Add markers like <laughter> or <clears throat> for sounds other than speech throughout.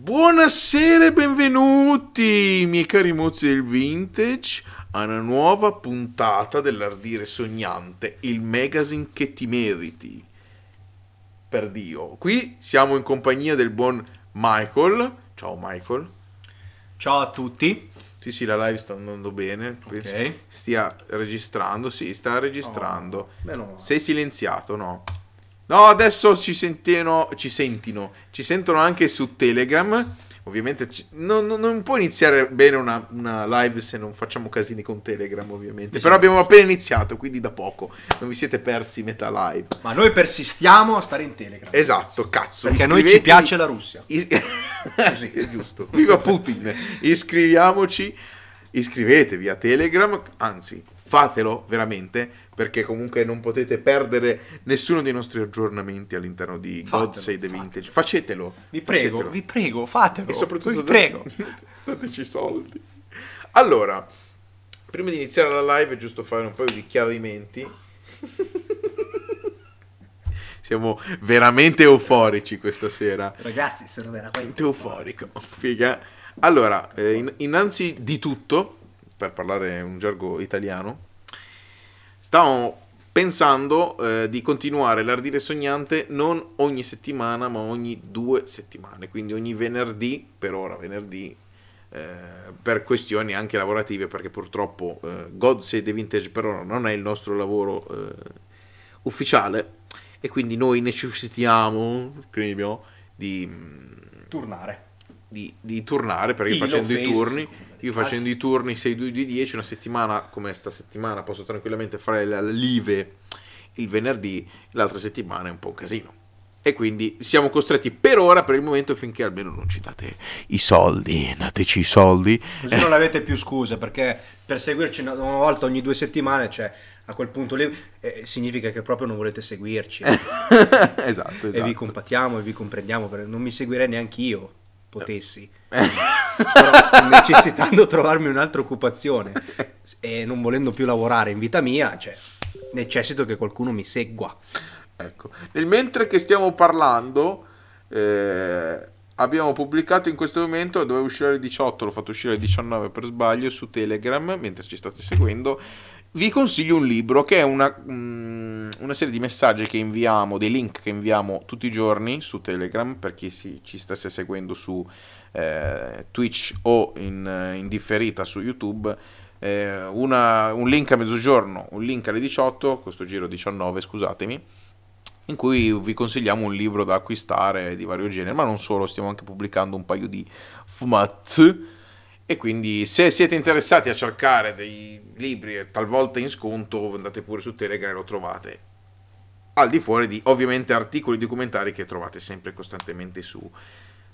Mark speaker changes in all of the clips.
Speaker 1: Buonasera e benvenuti, miei cari mozzi del vintage, a una nuova puntata dell'Ardire Sognante, il magazine che ti meriti. Per Dio, qui siamo in compagnia del buon Michael. Ciao Michael. Ciao a tutti. Sì, sì, la live sta andando bene. Okay. Stia registrando, sì, sta registrando. Oh, Sei silenziato, no? No, adesso ci sentino, ci sentino, ci sentono anche su Telegram. Ovviamente ci, non, non, può iniziare bene una, una, live se non facciamo casini con Telegram,
Speaker 2: ovviamente. Esatto. Però
Speaker 1: abbiamo appena iniziato, quindi da poco. Non vi siete persi metà live. Ma noi persistiamo a stare in Telegram. Esatto, cazzo. Perché a noi ci piace la Russia. Is- <laughs> è giusto. Viva Putin. Iscriviamoci, iscrivetevi a Telegram, anzi fatelo veramente perché comunque non potete perdere nessuno dei nostri aggiornamenti all'interno di fatelo, God Save the Vintage. Facetelo. Vi prego, facetelo. vi prego, fatelo. E soprattutto vi prego. <laughs> dateci soldi. Allora, prima di iniziare la live è giusto fare un paio di chiarimenti. <laughs> Siamo veramente euforici questa sera.
Speaker 2: Ragazzi, sono veramente euforico.
Speaker 1: Figa. Allora, eh, innanzi di tutto per parlare un gergo italiano, stavamo pensando eh, di continuare l'ardire sognante non ogni settimana ma ogni due settimane, quindi ogni venerdì, per ora venerdì, eh, per questioni anche lavorative perché purtroppo eh, God Save the Vintage per ora non è il nostro lavoro eh, ufficiale e quindi noi necessitiamo di... Mm, Tornare. Di, di, turnare perché Dillo facendo i turni io facendo ah, i turni 6-2 di 10, una settimana come sta settimana posso tranquillamente fare le live il venerdì, l'altra settimana è un po' un casino. E quindi siamo costretti per ora, per il momento, finché almeno non ci date i soldi, dateci i soldi. Così non eh.
Speaker 2: avete più scuse, perché per seguirci una volta ogni due settimane, cioè a quel punto lì eh, significa che proprio non volete seguirci. esatto, <laughs> esatto. E vi esatto. compatiamo e vi comprendiamo, perché non mi seguirei neanche io, potessi però necessitando trovarmi un'altra occupazione e non volendo più lavorare in vita mia, cioè, necessito che qualcuno mi segua. Ecco,
Speaker 1: nel mentre che stiamo parlando, eh, abbiamo pubblicato in questo momento, doveva uscire alle 18, l'ho fatto uscire alle 19 per sbaglio su Telegram, mentre ci state seguendo, vi consiglio un libro che è una, mh, mm, una, serie di messaggi che inviamo, dei link che inviamo tutti i giorni su Telegram per chi si, ci stesse seguendo su eh, Twitch o in, eh, in, differita su YouTube. Eh, una, un link a mezzogiorno, un link alle 18, questo giro 19 scusatemi, in cui vi consigliamo un libro da acquistare di vario genere, ma non solo, stiamo anche pubblicando un paio di fumat. E quindi se siete interessati a cercare dei libri talvolta in sconto, andate pure su Telegram e lo trovate. Al di fuori di ovviamente articoli documentari che trovate sempre costantemente su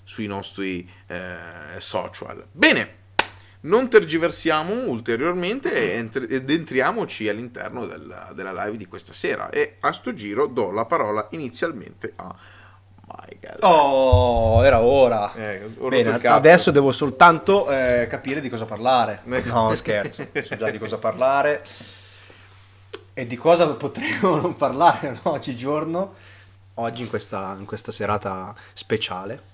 Speaker 1: sui nostri eh, social. Bene, non tergiversiamo ulteriormente ed entriamoci all'interno del, della live di questa sera e a sto giro do la parola inizialmente a
Speaker 2: Michael. Oh, era ora. Eh, Bene, adesso devo soltanto eh, capire di cosa parlare. Eh. No, scherzo, so già di cosa parlare. E di cosa potremmo non parlare no? oggigiorno, oggi in questa, in questa serata speciale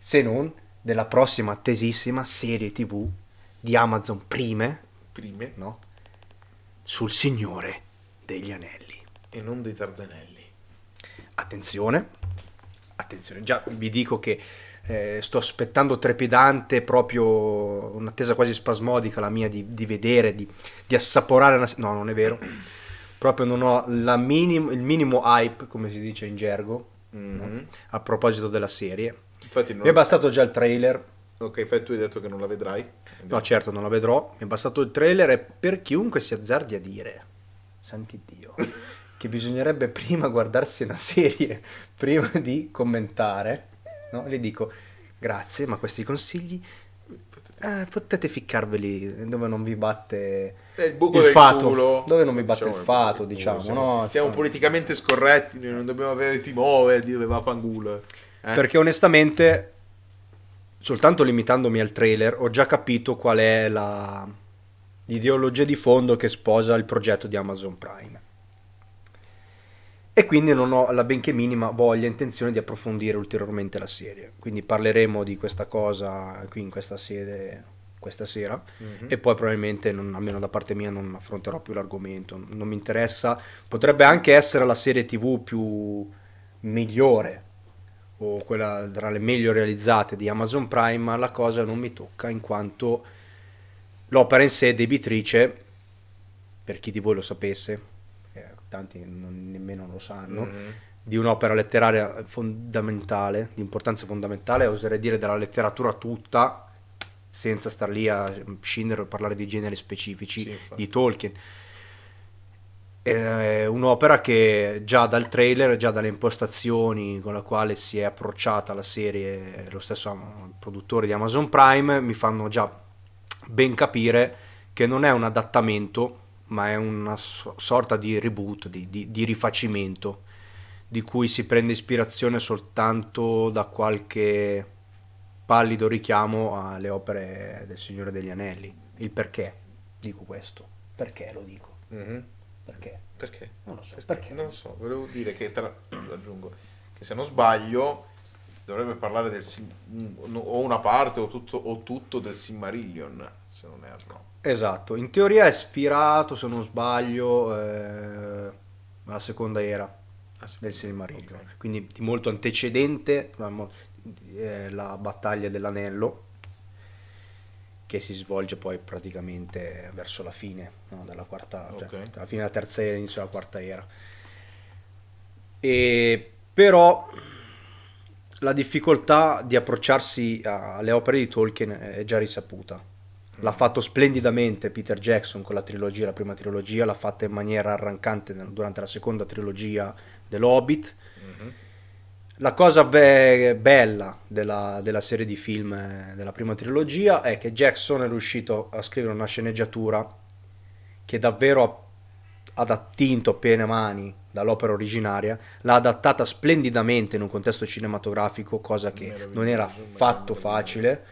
Speaker 2: se non della prossima attesissima serie tv di Amazon Prime, Prime. No? sul Signore degli Anelli. E non dei Tarzanelli. Attenzione, attenzione, già vi dico che eh, sto aspettando trepidante, proprio un'attesa quasi spasmodica la mia di, di vedere, di, di assaporare una... No, non è vero. Proprio non ho minim, il minimo hype, come si dice in gergo, mm-hmm. no? a proposito della serie
Speaker 1: Infatti non... Mi è bastato
Speaker 2: già il trailer. Ok, infatti tu hai detto che non la vedrai. Quindi... No, certo, non la vedrò. Mi è bastato il trailer e per chiunque si azzardi a dire, santi Dio, <laughs> che bisognerebbe prima guardarsi una serie, <laughs> prima di commentare, no? le dico, grazie, ma questi consigli eh, potete ficcarveli dove non vi batte il, il fato, culo. dove non vi batte diciamo il fato, diciamo. Siamo, no? siamo
Speaker 1: politicamente scorretti, non dobbiamo avere timore di dove va pangulo. Eh. Perché
Speaker 2: onestamente, soltanto limitandomi al trailer, ho già capito qual è la... l'ideologia di fondo che sposa il progetto di Amazon Prime. E quindi non ho la benché minima voglia e intenzione di approfondire ulteriormente la serie. Quindi parleremo di questa cosa qui in questa sede questa sera mm-hmm. e poi probabilmente non, almeno da parte mia non affronterò più l'argomento non mi interessa potrebbe anche essere la serie tv più migliore o quella tra le meglio realizzate di Amazon Prime, la cosa non mi tocca in quanto l'opera in sé è debitrice, per chi di voi lo sapesse, eh, tanti non, nemmeno lo sanno, mm-hmm. di un'opera letteraria fondamentale, di importanza fondamentale, oserei dire della letteratura tutta, senza star lì a scindere o parlare di generi specifici sì, di Tolkien è eh, un'opera che già dal trailer, già dalle impostazioni con la quale si è approcciata la serie, lo stesso produttore di Amazon Prime, mi fanno già ben capire che non è un adattamento, ma è una sorta di reboot, di, di, di rifacimento, di cui si prende ispirazione soltanto da qualche pallido richiamo alle opere del Signore degli Anelli. Il perché dico questo? Perché lo dico? Mm-hmm. Perché? Perché? Non lo so. Perché? Perché?
Speaker 1: Non lo so. Volevo dire che, tra... <clears throat> aggiungo, che se non sbaglio dovrebbe parlare del sim... o una parte o tutto, o tutto del Simmarillion, se non erro.
Speaker 2: Esatto, in teoria è ispirato, se non sbaglio, eh, alla seconda era ah, sì. del Silmarillion, okay. quindi molto antecedente eh, la battaglia dell'anello che si svolge poi praticamente verso la fine, no? dalla quarta, cioè, okay. cioè, fine della terza era, inizio della quarta era. E, però la difficoltà di approcciarsi alle opere di Tolkien è già risaputa. Mm. L'ha fatto splendidamente Peter Jackson con la trilogia, la prima trilogia, l'ha fatta in maniera arrancante durante la seconda trilogia dell'Hobbit. Mm-hmm la cosa be- bella della, della, serie di film della prima trilogia è che Jackson è riuscito a scrivere una sceneggiatura che davvero ha attinto pene mani dall'opera originaria, l'ha adattata splendidamente in un contesto cinematografico, cosa che non era affatto facile.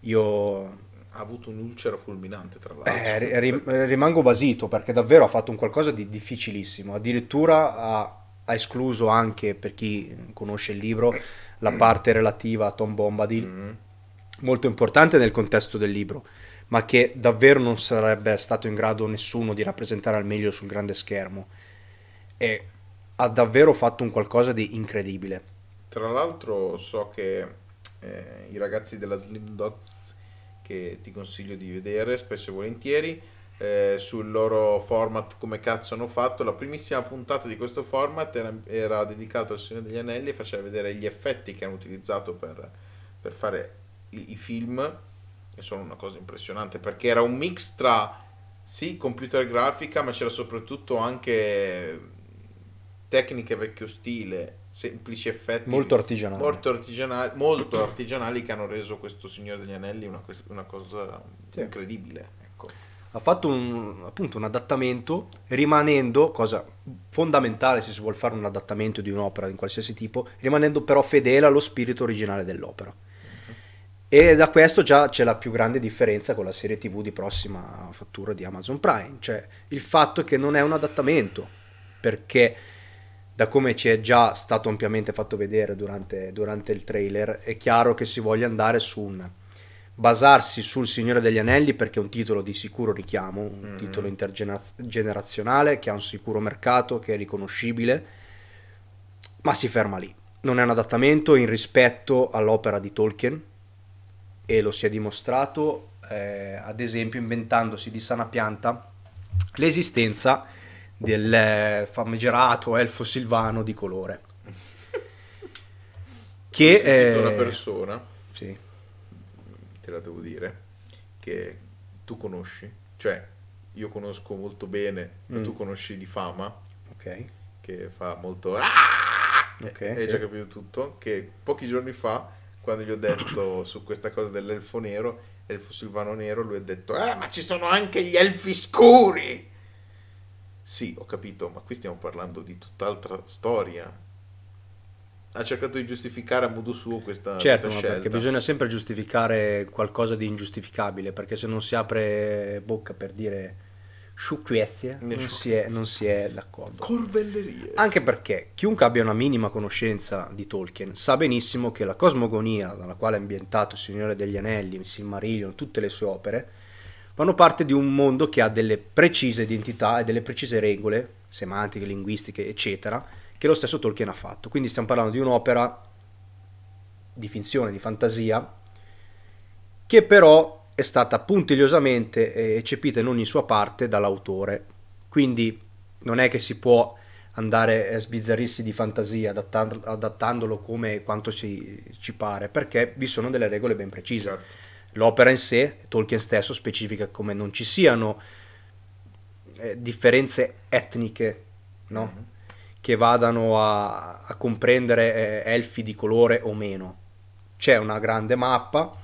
Speaker 2: Io ha avuto un ulcero fulminante tra l'altro. Eh, rimango basito perché davvero ha fatto un qualcosa di difficilissimo, addirittura ha ha escluso anche, per chi conosce il libro, la parte relativa a Tom Bombadil, mm. molto importante nel contesto del libro, ma che davvero non sarebbe stato in grado nessuno di rappresentare al meglio sul grande schermo. E ha davvero fatto un qualcosa di incredibile.
Speaker 1: Tra l'altro so che eh, i ragazzi della Slim Dots che ti consiglio di vedere spesso e volentieri eh, sul loro format come cazzo hanno fatto. La primissima puntata di questo format era, era dedicata al Signore degli Anelli e faceva vedere gli effetti che hanno utilizzato per, per fare i, i, film. E sono una cosa impressionante perché era un mix tra sì, computer grafica, ma c'era soprattutto anche tecniche vecchio stile, semplici effetti molto artigianali, molto artigianali, molto artigianali che hanno reso questo Signore degli Anelli una, una cosa sì. incredibile
Speaker 2: ha fatto un, appunto un adattamento rimanendo, cosa fondamentale se si vuole fare un adattamento di un'opera in qualsiasi tipo, rimanendo però fedele allo spirito originale dell'opera. E da questo già c'è la più grande differenza con la serie TV di prossima fattura di Amazon Prime, cioè il fatto che non è un adattamento, perché da come ci è già stato ampiamente fatto vedere durante, durante il trailer, è chiaro che si voglia andare su un basarsi sul Signore degli Anelli perché è un titolo di sicuro richiamo, un mm-hmm. titolo intergenerazionale che ha un sicuro mercato, che è riconoscibile, ma si ferma lì. Non è un adattamento in rispetto all'opera di Tolkien e lo si è dimostrato, eh, ad esempio, inventandosi di sana pianta l'esistenza del eh, famigerato elfo silvano di colore. <laughs> Che è eh, una
Speaker 1: persona te la devo dire, che tu conosci, cioè io conosco molto bene, mm. ma tu mm. conosci di fama, okay. che fa molto... Ah! Okay, e hai già capito tutto, che pochi giorni fa, quando gli ho detto <coughs> su questa cosa dell'elfo nero, elfo silvano nero, lui ha detto, ah, ma ci sono anche gli elfi scuri! Sì, ho capito, ma qui stiamo parlando di tutt'altra storia ha cercato di giustificare a modo suo questa certo, questa perché bisogna sempre
Speaker 2: giustificare qualcosa di ingiustificabile, perché se non si apre bocca per dire sciocchezze, non, non, si è d'accordo. Corvellerie. Anche perché chiunque abbia una minima conoscenza di Tolkien sa benissimo che la cosmogonia dalla quale è ambientato Il Signore degli Anelli, Il Silmarillion, tutte le sue opere, fanno parte di un mondo che ha delle precise identità e delle precise regole semantiche, linguistiche, eccetera, che lo stesso Tolkien ha fatto. Quindi stiamo parlando di un'opera di finzione, di fantasia, che però è stata puntigliosamente eh, eccepita in ogni sua parte dall'autore. Quindi non è che si può andare a sbizzarrirsi di fantasia adattandolo come quanto ci, ci pare, perché vi sono delle regole ben precise. Certo. L'opera in sé, Tolkien stesso specifica come non ci siano eh, differenze etniche, no? Mm-hmm che vadano a, a comprendere eh, elfi di colore o meno. C'è una grande mappa,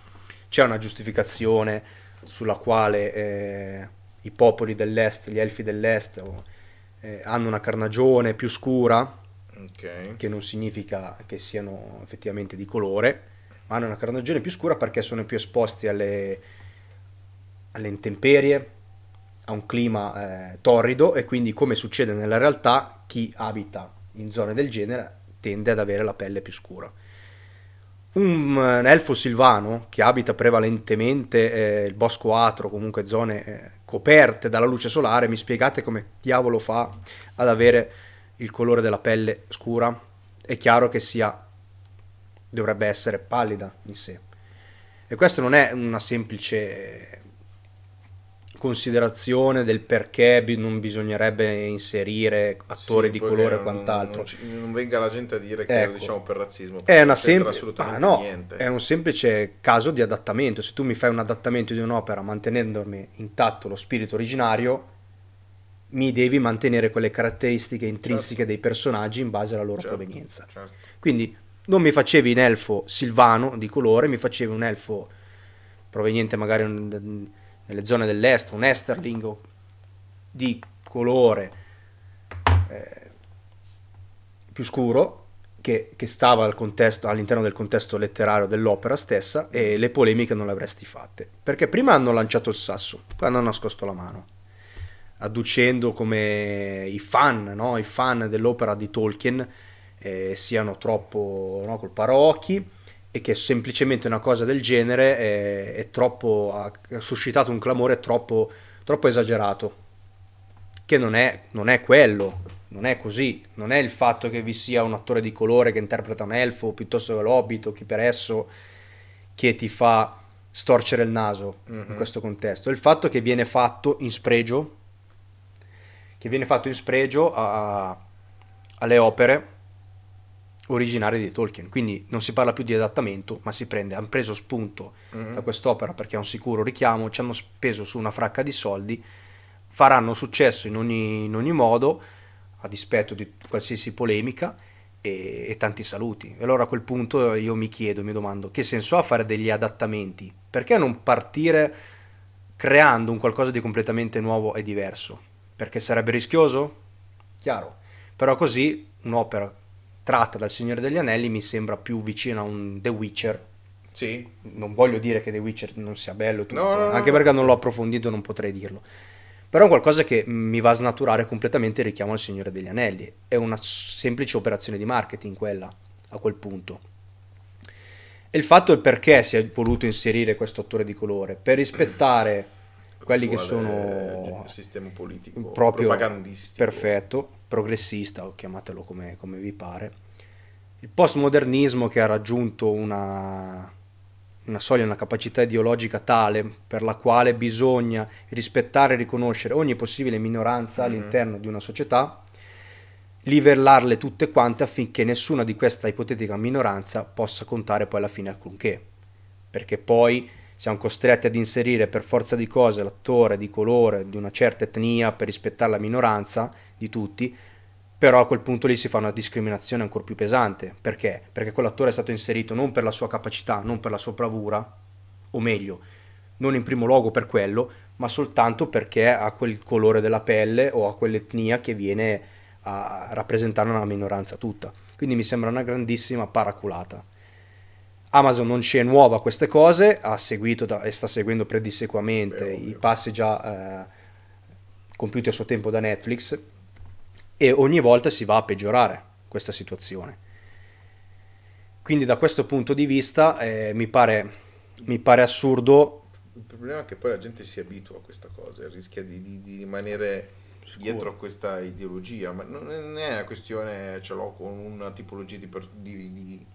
Speaker 2: c'è una giustificazione sulla quale eh, i popoli dell'est, gli elfi dell'est eh, hanno una carnagione più scura, okay. che non significa che siano effettivamente di colore, ma hanno una carnagione più scura perché sono più esposti alle, alle intemperie, ha un clima eh, torrido e quindi come succede nella realtà chi abita in zone del genere tende ad avere la pelle più scura. Un, un elfo silvano che abita prevalentemente eh, il bosco atro, comunque zone eh, coperte dalla luce solare, mi spiegate come diavolo fa ad avere il colore della pelle scura? È chiaro che sia dovrebbe essere pallida in sé. E questo non è una semplice considerazione del perché non bisognerebbe inserire attori sì, di colore e quant'altro.
Speaker 1: Non, non, venga la gente a dire che ecco, lo diciamo per razzismo. È, una sempl- ah, no,
Speaker 2: è un semplice caso di adattamento. Se tu mi fai un adattamento di un'opera mantenendomi intatto lo spirito originario, mi devi mantenere quelle caratteristiche intrinseche certo. dei personaggi in base alla loro certo, provenienza. Certo. Quindi non mi facevi un elfo silvano di colore, mi facevi un elfo proveniente magari nelle zone dell'est, un Esterling di colore eh, più scuro che, che stava contesto, all'interno del contesto letterario dell'opera stessa e le polemiche non le avresti fatte. Perché prima hanno lanciato il sasso, poi hanno nascosto la mano, adducendo come i fan, no? I fan dell'opera di Tolkien eh, siano troppo no, col parocchi e che semplicemente una cosa del genere è, è troppo, ha suscitato un clamore troppo, troppo esagerato, che non è, non è, quello, non è così, non è il fatto che vi sia un attore di colore che interpreta un elfo piuttosto che l'hobbit o chi per esso che ti fa storcere il naso mm-hmm. in mhm. questo contesto, è il fatto che viene fatto in spregio, che viene fatto in spregio a, a, alle opere originari di Tolkien, quindi non si parla più di adattamento, ma si prende, hanno preso spunto mm-hmm. da quest'opera perché è un sicuro richiamo, ci hanno speso su una fracca di soldi, faranno successo in ogni, in ogni modo, a dispetto di qualsiasi polemica, e, e, tanti saluti. E allora a quel punto io mi chiedo, mi domando, che senso ha fare degli adattamenti? Perché non partire creando un qualcosa di completamente nuovo e diverso? Perché sarebbe rischioso? Chiaro. Però così un'opera tratta dal Signore degli Anelli mi sembra più vicina a un The Witcher. Sì. Non voglio dire che The Witcher non sia bello, tutto, no, no, no, anche perché non l'ho approfondito, non potrei dirlo. Però è qualcosa che mi va a snaturare completamente il richiamo al Signore degli Anelli. È una semplice operazione di marketing quella, a quel punto. E il fatto è perché si è voluto inserire questo attore di colore, per rispettare quelli che sono sistema politico proprio propagandistico perfetto progressista o chiamatelo come, come vi pare il postmodernismo che ha raggiunto una una soglia, una capacità ideologica tale per la quale bisogna rispettare e riconoscere ogni possibile minoranza mm-hmm. all'interno di una società, livellarle tutte quante affinché nessuna di questa ipotetica minoranza possa contare poi alla fine alcunché. Perché poi siamo costretti ad inserire per forza di cose l'attore di colore di una certa etnia per rispettare la minoranza di tutti, però a quel punto lì si fa una discriminazione ancora più pesante. Perché? Perché quell'attore è stato inserito non per la sua capacità, non per la sua bravura, o meglio, non in primo luogo per quello, ma soltanto perché ha quel colore della pelle o ha quell'etnia che viene a rappresentare una minoranza tutta. Quindi mi sembra una grandissima paraculata. Amazon non c'è nuova a queste cose, ha seguito da, e sta seguendo predissequamente beh, i passi già eh, compiuti a suo tempo da Netflix e ogni volta si va a peggiorare questa situazione. Quindi da questo punto di vista eh, mi, pare, mi, pare, assurdo.
Speaker 1: Il problema è che poi la gente si abitua a questa cosa, rischia di, di, di rimanere Sicuro. dietro a questa ideologia, ma non è una questione, ce l'ho con una tipologia di, di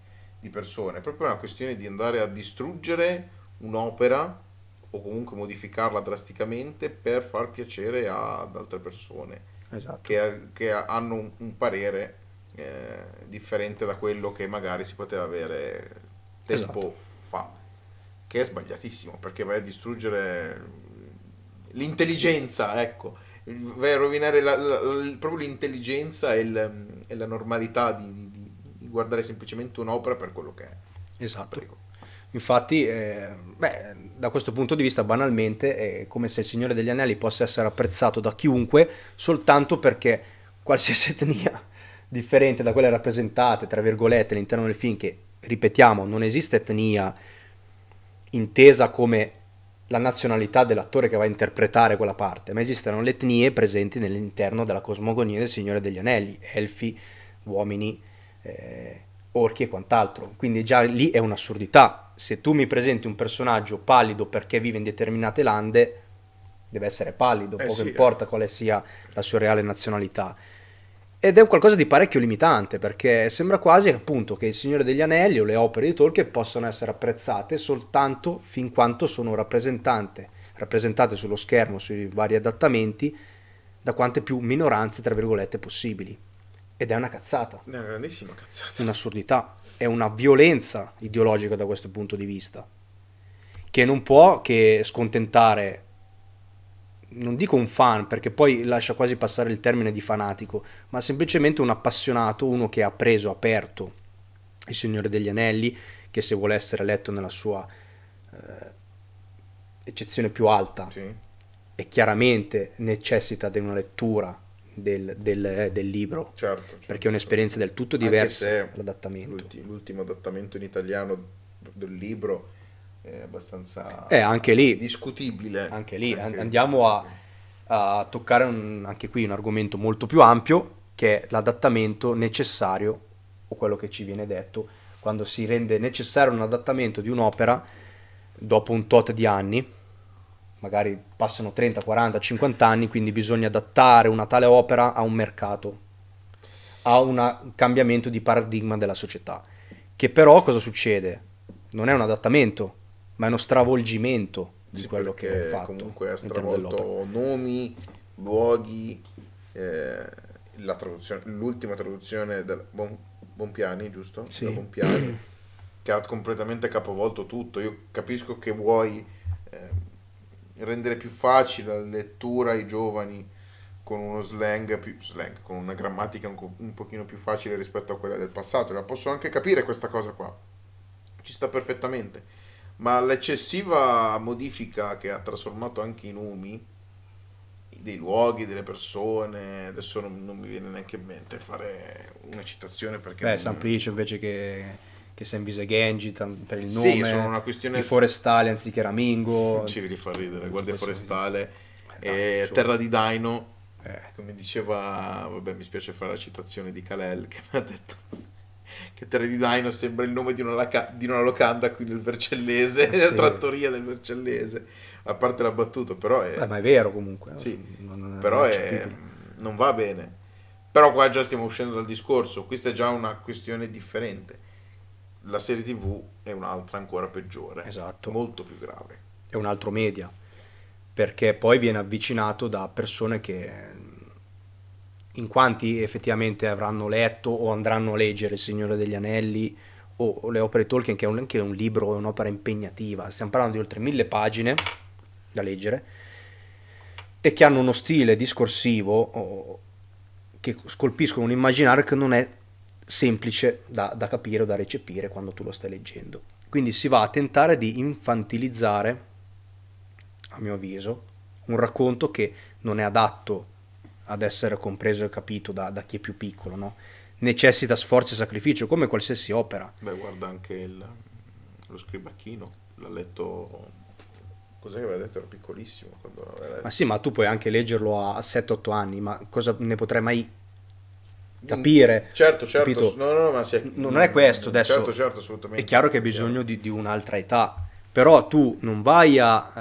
Speaker 1: di persone, è proprio una questione di andare a distruggere un'opera o comunque modificarla drasticamente per far piacere ad altre persone esatto. che, che, hanno un, un parere eh, differente da quello che magari si poteva avere tempo esatto. fa, che è sbagliatissimo perché vai a distruggere l'intelligenza, ecco, vai a rovinare la, la, la, proprio l'intelligenza e, il, e, la normalità di, guardare semplicemente un'opera per quello che è.
Speaker 2: Esatto. Infatti, eh, beh, da questo punto di vista, banalmente, è come se il Signore degli Anelli possa essere apprezzato da chiunque soltanto perché qualsiasi <laughs> etnia differente da quelle rappresentate, tra virgolette, all'interno del film, che ripetiamo, non esiste etnia intesa come la nazionalità dell'attore che va a interpretare quella parte, ma esistono le etnie presenti nell'interno della cosmogonia del Signore degli Anelli, elfi, uomini, eh, orchi e quant'altro. Quindi già lì è un'assurdità. Se tu mi presenti un personaggio pallido perché vive in determinate lande, deve essere pallido, eh poco sì, importa eh. quale sia la sua reale nazionalità. Ed è qualcosa di parecchio limitante, perché sembra quasi appunto che il Signore degli Anelli o le opere di Tolkien possano essere apprezzate soltanto fin quanto sono rappresentate sullo schermo, sui vari adattamenti, da quante più minoranze, tra virgolette, possibili. Ed è una cazzata. È una grandissima cazzata. Un'assurdità. È una violenza ideologica da questo punto di vista. Che non può che scontentare, non dico un fan, perché poi lascia quasi passare il termine di fanatico, ma semplicemente un appassionato, uno che ha preso, aperto il Signore degli Anelli, che se vuole essere letto nella sua eh, eccezione più alta, sì. e chiaramente necessita di una lettura del, del, del libro, certo, certo, perché è un'esperienza del tutto diversa
Speaker 1: l'adattamento. L'ulti, l'ultimo adattamento in italiano del libro è abbastanza
Speaker 2: è eh, anche lì, discutibile. Anche lì anche andiamo a, a toccare un, anche qui un argomento molto più ampio che è l'adattamento necessario o quello che ci viene detto quando si rende necessario un adattamento di un'opera dopo un tot di anni magari passano 30, 40, 50 anni, quindi bisogna adattare una tale opera a un mercato, a un cambiamento di paradigma della società. Che però cosa succede? Non è un adattamento, ma è uno stravolgimento di sì, quello che è fatto. Comunque ha stravolto
Speaker 1: nomi, luoghi, eh, traduzione, l'ultima traduzione del bon, Bonpiani, giusto? Sì. Bonpiani, che ha completamente capovolto tutto. Io capisco che vuoi rendere più facile la lettura ai giovani con uno slang, più, slang con una grammatica un, un pochino più facile rispetto a quella del passato. La posso anche capire questa cosa qua, ci sta perfettamente. Ma l'eccessiva modifica che ha trasformato anche i numi dei luoghi, delle persone, adesso non, non mi viene neanche in mente fare una citazione perché... Beh, non... San Plicio
Speaker 2: invece che che si è inviso Genji per il nome, sì, sono una questione... di Forestale
Speaker 1: anziché Ramingo. Non ci devi far ridere, guardia Forestale, eh, e no, Terra di Dino, eh, come diceva, vabbè mi spiace fare la citazione di Kalel che mi ha detto che Terra di Dino sembra il nome di una, laca- di una locanda qui nel Vercellese, eh, <laughs> sì. la trattoria del Vercellese, a parte la battuta, però è... Beh, ma è vero comunque. Sì, non, però è... non va bene. Però qua già stiamo uscendo dal discorso, questa è già una questione differente la serie tv è un'altra ancora peggiore, esatto.
Speaker 2: molto più grave. È un altro media, perché poi viene avvicinato da persone che in quanti effettivamente avranno letto o andranno a leggere Il Signore degli Anelli o Le opere di Tolkien, che è un, un libro, è un'opera impegnativa, stiamo parlando di oltre mille pagine da leggere e che hanno uno stile discorsivo oh, che scolpiscono un immaginario che non è semplice da, da capire o da recepire quando tu lo stai leggendo. Quindi si va a tentare di infantilizzare, a mio avviso, un racconto che non è adatto ad essere compreso e capito da, da chi è più piccolo, no? necessita sforzo e sacrificio come qualsiasi opera.
Speaker 1: Beh, guarda anche il, lo scribacchino, l'ha letto... Cos'è che aveva detto? Era piccolissimo. Ma sì, ma
Speaker 2: tu puoi anche leggerlo a 7-8 anni, ma cosa ne potrai mai capire. Mm, certo, certo,
Speaker 1: no, no, no, è... non è questo mm, adesso. Certo, certo, assolutamente. È chiaro
Speaker 2: che hai bisogno di, di, un'altra età, però tu non vai a,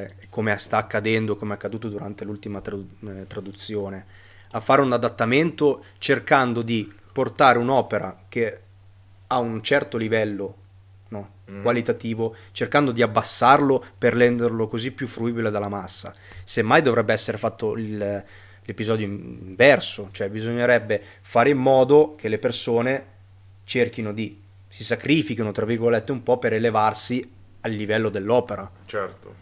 Speaker 2: eh, come sta accadendo, come è accaduto durante l'ultima tra- eh, traduzione, a fare un adattamento cercando di portare un'opera che ha un certo livello no, mm. qualitativo, cercando di abbassarlo per renderlo così più fruibile dalla massa. Semmai dovrebbe essere fatto il l'episodio inverso, cioè bisognerebbe fare in modo che le persone cerchino di, si sacrifichino, tra virgolette, un po' per elevarsi al livello dell'opera. Certo.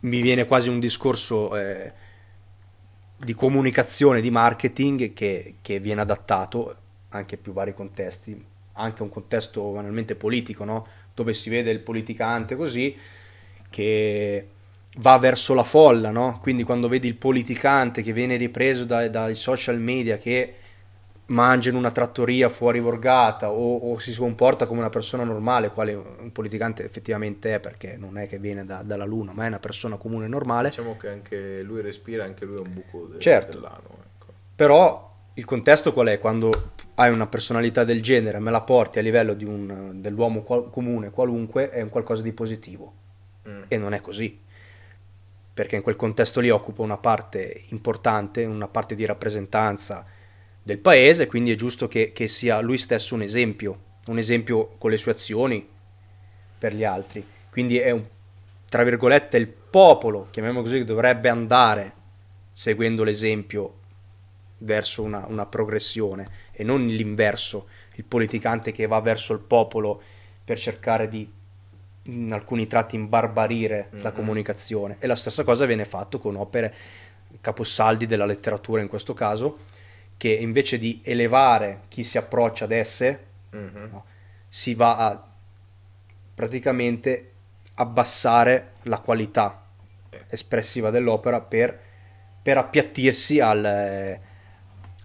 Speaker 2: Mi viene quasi un discorso eh, di comunicazione, di marketing che, che, viene adattato anche più vari contesti, anche un contesto banalmente politico, no? dove si vede il politicante così che va verso la folla, no? Quindi quando vedi il politicante che viene ripreso dai, dai social media che mangia in una trattoria fuori borgata o, o, si comporta come una persona normale, quale un politicante effettivamente è, perché non è che viene da, dalla luna, ma è una persona comune e normale. Diciamo
Speaker 1: che anche lui respira, anche lui è un buco
Speaker 2: de- certo. dell'ano. Ecco. Però il contesto qual è? Quando hai una personalità del genere, me la porti a livello un, dell'uomo qual- comune, qualunque, è un qualcosa di positivo. Mm. E non è così perché in quel contesto lì occupa una parte importante, una parte di rappresentanza del paese, quindi è giusto che, che sia lui stesso un esempio, un esempio con le sue azioni per gli altri. Quindi è un, tra virgolette, il popolo, chiamiamolo così, che dovrebbe andare seguendo l'esempio verso una, una progressione e non l'inverso, il politicante che va verso il popolo per cercare di in alcuni tratti imbarbarire mm-hmm. la comunicazione e la stessa cosa viene fatto con opere caposaldi della letteratura in questo caso che invece di elevare chi si approccia ad esse mm-hmm. no, si va a praticamente abbassare la qualità eh. espressiva dell'opera per, per appiattirsi al, eh,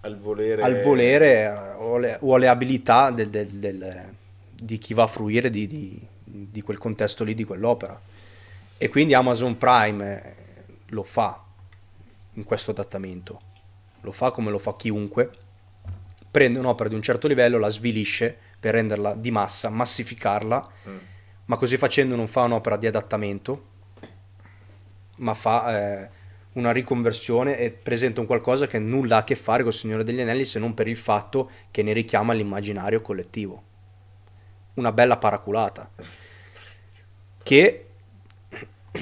Speaker 1: al volere, al volere eh,
Speaker 2: o, le, o alle abilità del, del, del, di chi va a fruire di, di di quel contesto lì, di quell'opera. E quindi Amazon Prime eh, lo fa in questo adattamento, lo fa come lo fa chiunque, prende un'opera di un certo livello, la svilisce per renderla di massa, massificarla, mm. ma così facendo non fa un'opera di adattamento, ma fa eh, una riconversione e presenta un qualcosa che nulla ha a che fare con il Signore degli Anelli se non per il fatto che ne richiama l'immaginario collettivo una bella paraculata che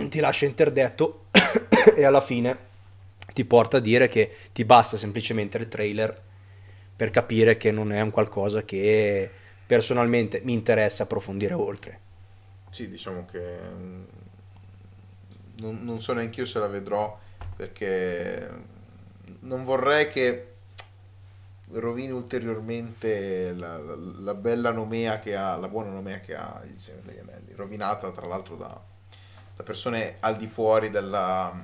Speaker 2: ti lascia interdetto <coughs> e alla fine ti porta a dire che ti basta semplicemente il trailer per capire che non è un qualcosa che personalmente mi interessa approfondire
Speaker 1: oltre. Sì, diciamo che non, non so neanche io se la vedrò perché non vorrei che rovini ulteriormente la, la, la, bella nomea che ha, la buona nomea che ha il Signore degli Anelli, rovinata tra l'altro da, da persone al di fuori della,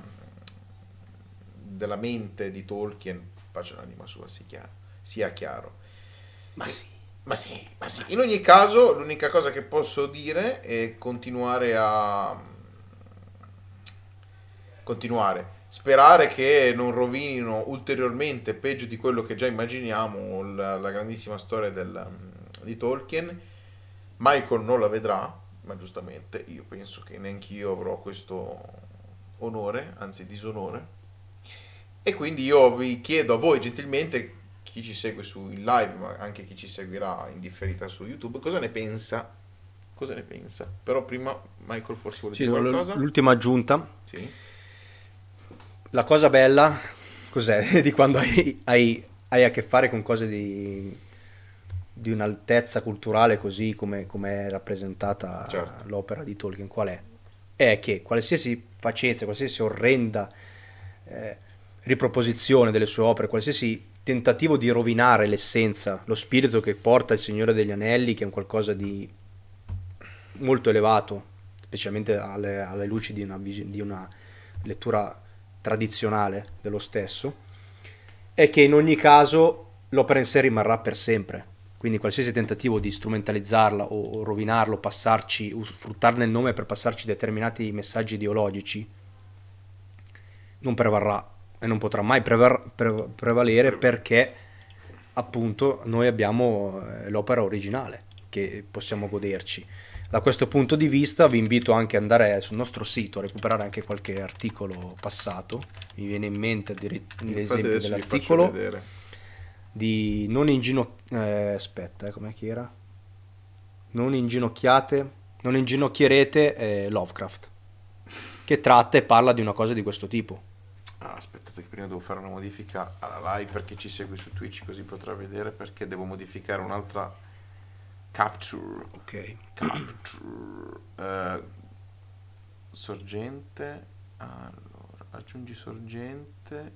Speaker 1: della mente di Tolkien, pace l'anima sua, si chiaro, sia chiaro. Ma sì. Ma sì, ma sì. In ogni caso, l'unica cosa che posso dire è continuare a continuare sperare che non rovinino ulteriormente, peggio di quello che già immaginiamo, la, la grandissima storia del, mm, di Tolkien. Michael non la vedrà, ma giustamente io penso che neanche io avrò questo onore, anzi disonore. E quindi io vi chiedo a voi gentilmente, chi ci segue su in live, ma anche chi ci seguirà in differita su YouTube, cosa ne pensa? Cosa ne pensa? Però prima Michael forse vuole sì, dire qualcosa.
Speaker 2: L'ultima aggiunta. Sì la cosa bella, cos'è, <laughs> di quando hai, hai, hai a che fare con cose di, di un'altezza culturale così come, come è rappresentata certo. l'opera di Tolkien, qual è? È che qualsiasi facezza qualsiasi orrenda eh, riproposizione delle sue opere, qualsiasi tentativo di rovinare l'essenza, lo spirito che porta il Signore degli Anelli, che è un qualcosa di molto elevato, specialmente alle, alle luci di una, di una lettura tradizionale dello stesso, è che in ogni caso l'opera in sé rimarrà per sempre. Quindi qualsiasi tentativo di strumentalizzarla o rovinarlo, passarci, sfruttarne il nome per passarci determinati messaggi ideologici, non prevarrà e non potrà mai prevar- pre- prevalere perché appunto noi abbiamo eh, l'opera originale che possiamo goderci. Da questo punto di vista vi invito anche ad andare sul nostro sito a recuperare anche qualche articolo passato, mi viene in mente addirittura l'esempio dell'articolo di non inginocchiate, eh, aspetta, eh, com'è che era? Non inginocchiate, non inginocchierete eh, Lovecraft, che tratta e parla di una cosa di questo tipo.
Speaker 1: Ah, aspettate che prima devo fare una modifica alla live perché ci segue su Twitch così potrà vedere perché devo modificare un'altra Capture. Ok. Capture. Eh, sorgente. Allora, aggiungi sorgente.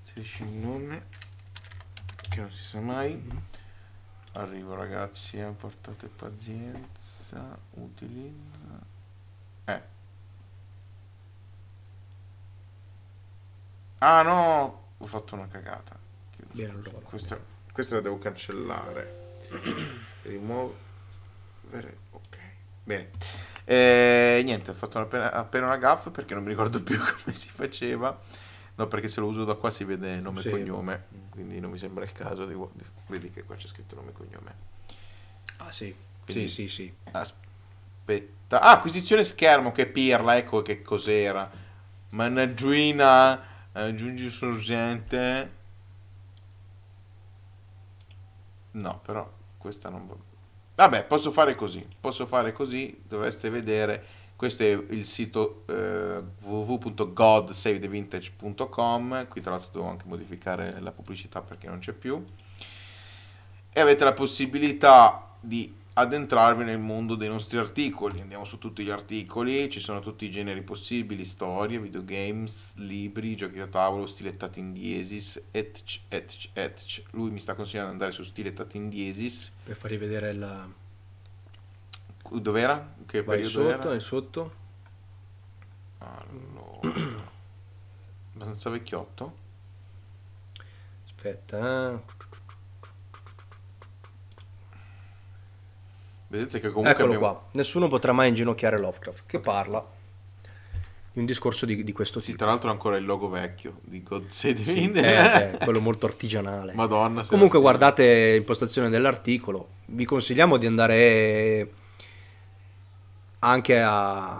Speaker 1: Inserisci il nome. Che non si sa mai. Mm-hmm. Arrivo ragazzi, eh, portate pazienza. Utilizza. Eh. Ah no, ho fatto una cagata. Bene, allora. Questa, questa la devo cancellare rimuovere ok bene eh, niente ho fatto appena, appena una gaffa perché non mi ricordo più <laughs> come si faceva no perché se lo uso da qua si vede nome e sì. cognome quindi non mi sembra il caso di, vedi che qua c'è scritto nome e cognome ah sì quindi, sì sì sì aspetta ah acquisizione schermo che pirla ecco che cos'era mannaggiuina eh, aggiungi sorgente no però questa non vabbè posso fare così posso fare così dovreste vedere questo è il sito eh, www.godsavethevintage.com qui tra l'altro devo anche modificare la pubblicità perché non c'è più e avete la possibilità di addentrarvi nel mondo dei nostri articoli. Andiamo su tutti gli articoli, ci sono tutti i generi possibili, storie, videogames, libri, giochi da tavolo, stilettati in diesis, etc, etc, etc. Lui mi sta consigliando di andare su stilettati in diesis. Per farvi vedere la... Dov'era? Che Vai periodo sotto, era? È
Speaker 2: sotto. Allora... <clears throat>
Speaker 1: abbastanza vecchiotto.
Speaker 2: Aspetta, eh.
Speaker 1: Vedete che comunque Eccolo abbiamo... qua.
Speaker 2: Nessuno potrà mai inginocchiare Lovecraft, che parla di un discorso di, di questo sì, tipo. tra l'altro ancora il logo vecchio di God Save the Wind. Eh, è, <laughs> quello molto artigianale. Madonna. Comunque l'articolo. guardate l'impostazione dell'articolo. Vi consigliamo di andare anche a,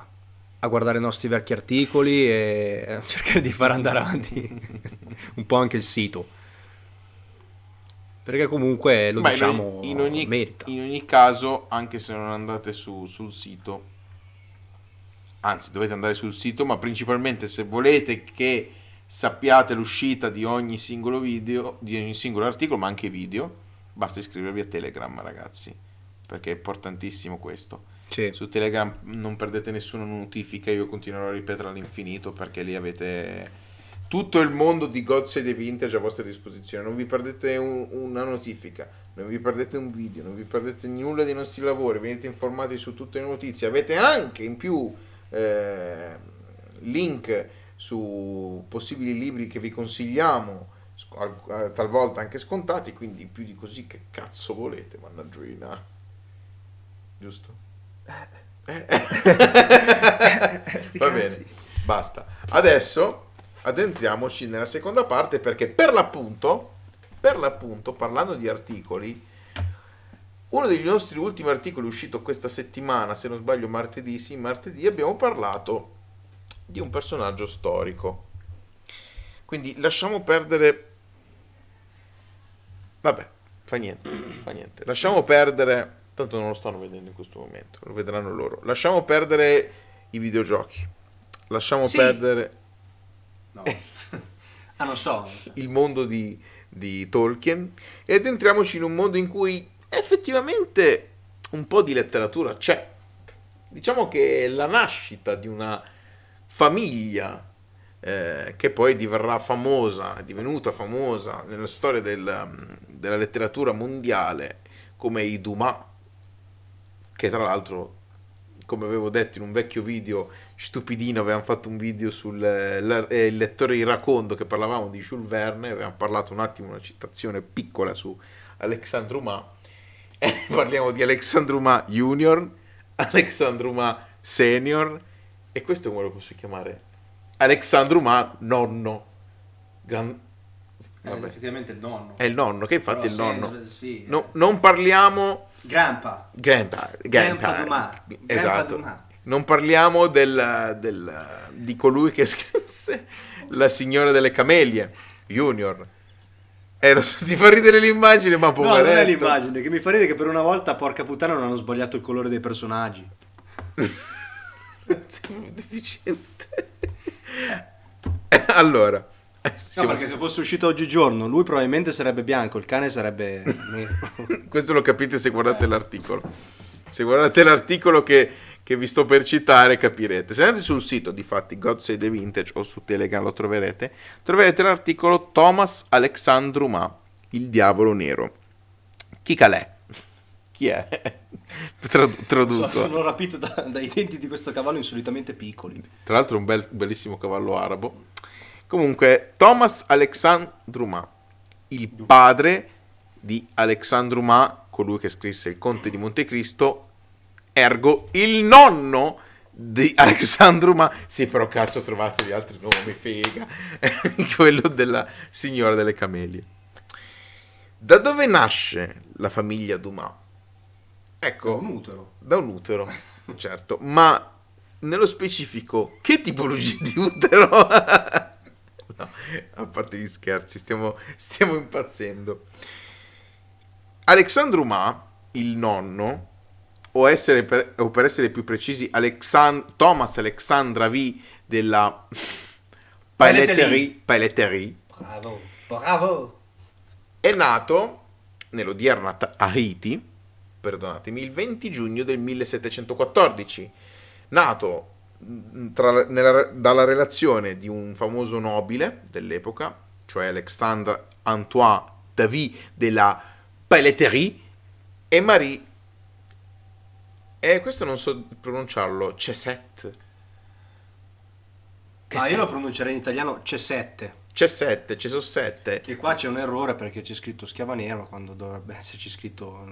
Speaker 2: a guardare i nostri vecchi articoli e cercare di far andare avanti <laughs> <laughs> un po' anche il sito perché comunque lo Beh, diciamo in
Speaker 1: ogni, merita. In ogni caso, anche se non andate su, sul sito, anzi dovete andare sul sito, ma principalmente se volete che sappiate l'uscita di ogni singolo video, di ogni singolo articolo, ma anche video, basta iscrivervi a Telegram, ragazzi, perché è importantissimo questo. Sì. Su Telegram non perdete nessuna notifica, io continuerò a ripetere all'infinito perché lì avete tutto il mondo di God Save Vintage a vostra disposizione. Non vi perdete un, una notifica, non vi perdete un video, non vi perdete nulla dei nostri lavori. Venite informati su tutte le notizie. Avete anche in più eh, link su possibili libri che vi consigliamo, eh, talvolta anche scontati. Quindi più di così, che cazzo volete, mannaggia Giusto? Eh. <laughs> <laughs> Va bene, basta. Adesso addentriamoci nella seconda parte perché per l'appunto, per l'appunto, parlando di articoli, uno dei nostri ultimi articoli uscito questa settimana, se non sbaglio martedì, sì, martedì abbiamo parlato di un personaggio storico. Quindi lasciamo perdere... Vabbè, fa niente, fa niente. Lasciamo perdere... Tanto non lo stanno vedendo in questo momento, lo vedranno loro. Lasciamo perdere i videogiochi. Lasciamo sì. perdere No.
Speaker 2: Eh. <laughs> ah, non so.
Speaker 1: Il mondo di, di Tolkien ed entriamoci in un mondo in cui effettivamente un po' di letteratura c'è. Diciamo che è la nascita di una famiglia eh, che poi diverrà famosa, è divenuta famosa nella storia del, della letteratura mondiale come i Dumas, che tra l'altro come avevo detto in un vecchio video stupidino, avevamo fatto un video sul la, eh, lettore iracondo che parlavamo di Jules Verne, avevamo parlato un attimo, una citazione piccola su Alexandre Dumas, <laughs> eh, parliamo di Alexandre Dumas Junior, <laughs> Alexandre Dumas Senior, e questo come lo posso chiamare? Alexandre Dumas nonno. Gran
Speaker 2: eh, vabbè. effettivamente il nonno.
Speaker 1: È il nonno, che infatti Però il nonno. Eh, sì, eh. no, eh. non parliamo...
Speaker 2: Grandpa.
Speaker 1: Grandpa. Grandpa. Grandpa esatto. Grandpa non parliamo del, del, di colui che <laughs> scrisse La signora delle camelie, Junior. Eh, so, ti fa ridere l'immagine, ma poveretto. No, non è
Speaker 2: l'immagine, che mi fa ridere che per una volta, porca puttana, non hanno sbagliato il colore dei personaggi. <laughs> Deficiente. <laughs> allora, No, perché se fosse uscito oggigiorno, lui probabilmente sarebbe bianco, il cane sarebbe nero. <laughs> Questo lo capite
Speaker 1: se guardate eh. l'articolo. Se guardate l'articolo che, che, vi sto per citare, capirete. Se andate sul sito, di fatti, God Save the Vintage o su Telegram lo troverete, troverete l'articolo Thomas Alexandru Ma, il diavolo nero. Chi calè? Chi è? <laughs> tradotto. So, sono
Speaker 2: rapito da, dai denti di questo cavallo insolitamente piccoli.
Speaker 1: Tra l'altro un bel, bellissimo cavallo arabo. Comunque, Thomas Alexandre Dumas, il padre di Alexandre Dumas, colui che scrisse Il Conte di Montecristo, ergo il nonno di <laughs> Alexandre Dumas. Sì, però cazzo, ho trovato gli altri nomi, fega. <laughs> Quello della signora delle camelie. Da dove nasce la famiglia Dumas? Ecco, da un utero. Da un utero, certo. Ma nello specifico, che tipologia di utero? <laughs> no, a parte gli scherzi, stiamo, stiamo impazzendo. Alexandre Dumas, il nonno, o, essere per, o per essere più precisi, Alexand- Thomas Alexandra V della <laughs> Paletterie, Paletterie bravo,
Speaker 2: bravo,
Speaker 1: è nato nell'odierna Haiti, perdonatemi, il 20 giugno del 1714. Nato Mm, tra, nella, dalla relazione di un famoso nobile dell'epoca, cioè Alexandre Antoine David de la Pelleterie, e Marie, e questo non so pronunciarlo, Cesette. Che ah, io lo
Speaker 2: pronuncerei in italiano Cesette. C'è 7, ci sono 7. Che qua c'è un errore perché c'è scritto schiava nero quando dovrebbe esserci scritto